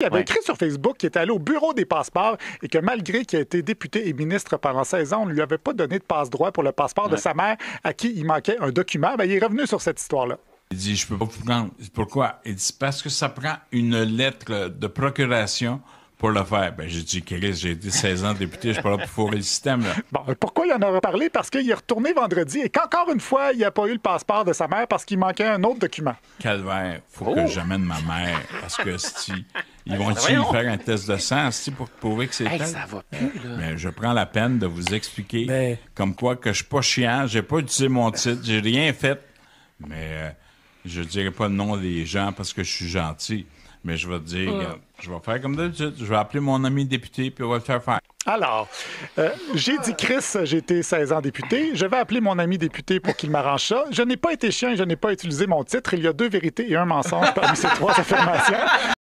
Il avait écrit sur Facebook qu'il était allé au bureau des passeports et que malgré qu'il a été député et ministre pendant 16 ans, on ne lui avait pas donné de passe-droit pour le passeport de sa mère à qui il manquait un document. Ben, il est revenu sur cette histoire-là. Il dit, je peux pas vous prendre. Pourquoi? Il dit, parce que ça prend une lettre de procuration pour le faire. Ben, j'ai dit, Chris, j'ai été 16 ans député, je suis pas là pour fourrer le système. Bon, pourquoi il en a reparlé? Parce qu'il est retourné vendredi et qu'encore une fois, il n'a pas eu le passeport de sa mère parce qu'il manquait un autre document. Calvaire, faut que oh! j'amène ma mère parce que si ils vont me ah, faire un test de sens pour prouver que c'est Mais ben, je prends la peine de vous expliquer ben, comme quoi que je suis pas chiant, j'ai pas utilisé mon titre, j'ai rien fait. Mais euh, je dirai pas le nom des gens parce que je suis gentil. Mais je vais dire, je vais faire comme d'habitude. Je vais appeler mon ami député puis on va le faire faire. Alors, euh, j'ai dit Chris, j'ai été 16 ans député. Je vais appeler mon ami député pour qu'il m'arrange ça. Je n'ai pas été chien, je n'ai pas utilisé mon titre. Il y a deux vérités et un mensonge parmi ces trois affirmations.